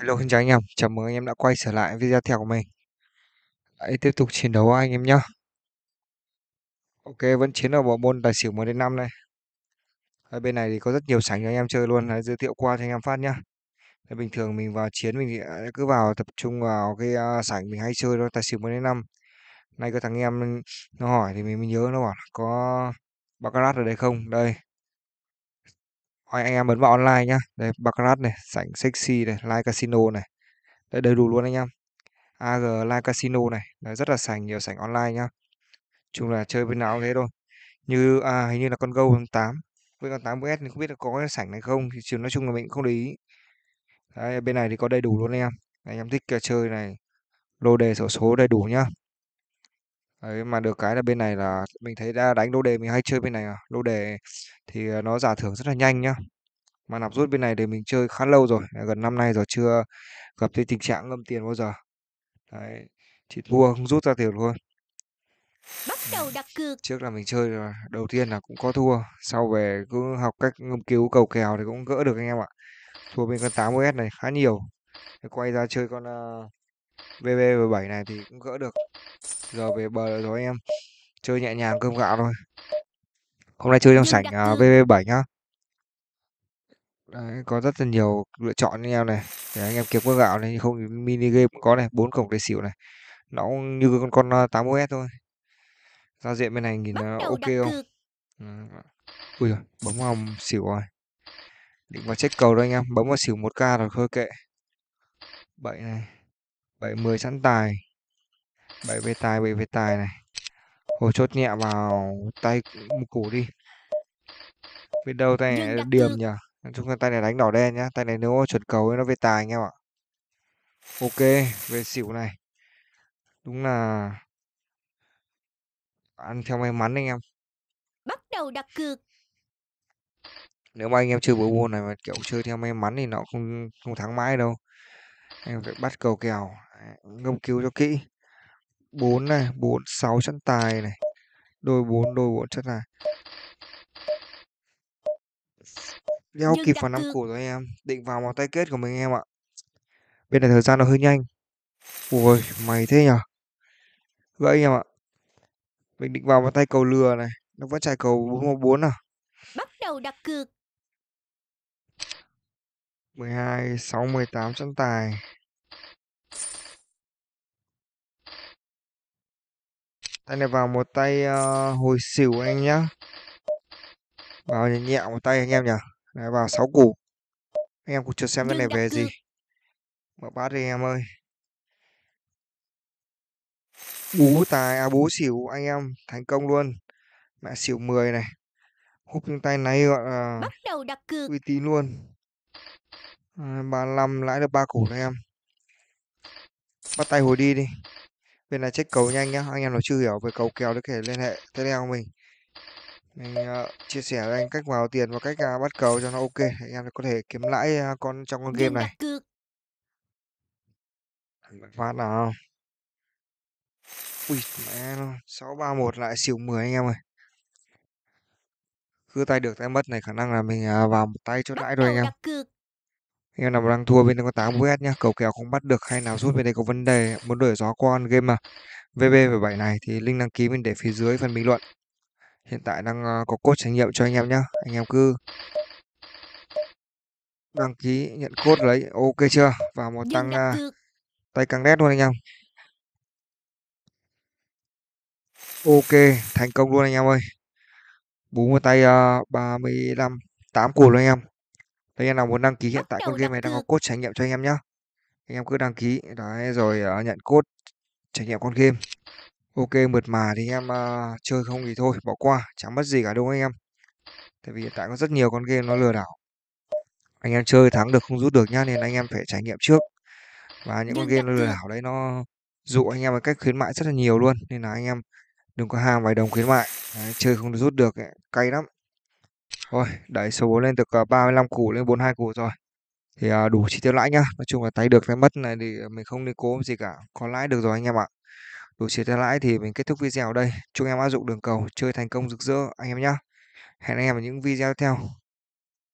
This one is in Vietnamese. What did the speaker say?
Hello, xin chào anh em. Chào mừng anh em đã quay trở lại video theo của mình. Hãy tiếp tục chiến đấu anh em nhé. Ok, vẫn chiến ở bộ môn tài xỉu 1 đến 5 này. Ở bên này thì có rất nhiều sảnh cho anh em chơi luôn, hãy giới thiệu qua cho anh em phát nhá. Đấy, bình thường mình vào chiến mình cứ vào tập trung vào cái à, sảnh mình hay chơi đó tài xỉu 1 đến 5. Nay có thằng em nó hỏi thì mình, mình nhớ nó bảo có baccarat ở đây không? Đây, anh em ấn vào online nhá đây baccarat này sảnh sexy này live casino này đây đầy đủ luôn anh em ag live casino này đấy, rất là sảnh nhiều sảnh online nhá chung là chơi bên nào cũng thế thôi như à, hình như là con go con tám với con tám s thì không biết là có cái sảnh này không thì chiều nói chung là mình cũng không để ý đấy, bên này thì có đầy đủ luôn anh em anh em thích ờ, chơi này lô đề sổ số đầy đủ nhá Đấy, mà được cái là bên này là mình thấy đa đánh lô đề mình hay chơi bên này à. Lô đề thì ờ, nó giả thưởng rất là nhanh nhá. Mà nạp rút bên này thì mình chơi khá lâu rồi, à, gần năm nay rồi chưa gặp cái tình trạng ngâm tiền bao giờ. Đấy, chỉ thua không rút ra tiền luôn. Bắt ừ, đầu đặt cược. Trước là mình chơi đầu tiên là cũng có thua, sau về cứ học cách ngâm cứu cầu kèo thì cũng gỡ được anh em ạ. Thua bên con 8 s này khá nhiều. Quay ra chơi con uh, ờ, vv này thì cũng gỡ được giờ về bờ rồi em chơi nhẹ nhàng cơm gạo thôi hôm nay chơi trong sảnh uh, vv 7 nhá Đấy, có rất là nhiều lựa chọn với em này để anh em kiếm cơm gạo này không mini game có này bốn cổng để xỉu này nó cũng như con con à, tám 8 s thôi giao diện bên này nhìn uh, ok không ừ. ui rồi bấm vào xỉu rồi định vào chết cầu thôi anh em bấm vào xỉu 1k rồi thôi kệ bảy này bảy mười sẵn tài bảy về tài bảy về tài này hồ chốt nhẹ vào tay một củ đi bên đâu tay này điểm nhỉ chúng ta tay này đánh đỏ đen nhá tay này nếu chuẩn cầu nó về tài anh em ạ ok về xỉu này đúng là ăn theo may mắn anh em bắt đầu đặt cược nếu mà anh em chơi bộ môn này mà kiểu chơi theo may mắn thì nó không không thắng mãi đâu anh em phải bắt cầu kèo ngâm cứu cho kỹ 4 này, 4 6 chân tài này. Đôi 4 đôi 4 chân tài. Đeo kịp vào năm cổ rồi em, định vào một tay kết của mình em ạ. Bên này thời gian nó hơi nhanh. Ui, mày thế nhở? Gãy em ạ. Mình định vào một tay cầu lừa này, nó vẫn chạy cầu 414 à. Bắt đầu đặt cược. 12 6 18 chân tài. tay này vào một tay uh, hồi xỉu anh nhá vào nhẹ một tay anh em nhỉ Đấy, vào sáu củ anh em cũng chưa xem cái này về gì mở bát đi anh em ơi bú tài à bú xỉu anh em thành công luôn mẹ xỉu 10 này húp những tay này gọi là bắt đầu đặt cược uy tín luôn ờ, ba à, năm lãi được ba củ anh em bắt tay hồi đi đi bên này check cầu nhanh nhá anh em nào chưa hiểu về cầu kèo thì có thể liên hệ telegram mình mình uh, chia sẻ với anh cách vào tiền và cách uh, bắt cầu cho nó ok anh em có thể kiếm lãi uh, con trong con game này phát nào ui mẹ sáu ba một lại xỉu 10 anh em ơi cứ tay được tay mất này khả năng là mình uh, vào một tay cho lãi rồi anh em anh em nào đang thua bên đây có 8 ừ. VS nhá cầu kèo không bắt được hay nào rút ừ. bên đây có vấn đề muốn đổi gió con game mà ừ. VB 17 này thì link đăng ký mình để phía dưới phần bình luận hiện tại đang ờ, có cốt trải nghiệm cho anh em nhá anh em cứ đăng ký nhận cốt lấy ok chưa và một tăng uh, tay càng nét luôn anh em ok thành công luôn anh em ơi bú một tay uh, 35 8 củ luôn anh em anh em nào muốn đăng ký hiện tại con game này đang có code trải nghiệm cho anh em nhá anh em cứ đăng ký đấy rồi uh, nhận code trải nghiệm con game ok mượt mà thì anh em uh, chơi không thì thôi bỏ qua chẳng mất gì cả đúng không anh em tại vì hiện tại có rất nhiều con game nó lừa đảo anh em chơi thắng được không rút được nhá nên anh em phải trải nghiệm trước và những con game nó lừa đảo đấy nó dụ anh em bằng cách khuyến mại rất là nhiều luôn nên là anh em đừng có ham vài đồng khuyến mại đấy, chơi không rút được cay lắm Thôi, đẩy số 4 lên được 35 ờ, củ lên 42 củ rồi. Thì à, đủ chi tiêu lãi nhá. Nói chung là tay được tay mất này thì mình không nên cố gì cả. Có lãi được rồi anh em ạ. Đủ chi tiêu lãi thì mình kết thúc video ở đây. Chúc em áp dụng đường cầu chơi thành công rực rỡ anh em nhá. Hẹn anh em ở những video tiếp theo.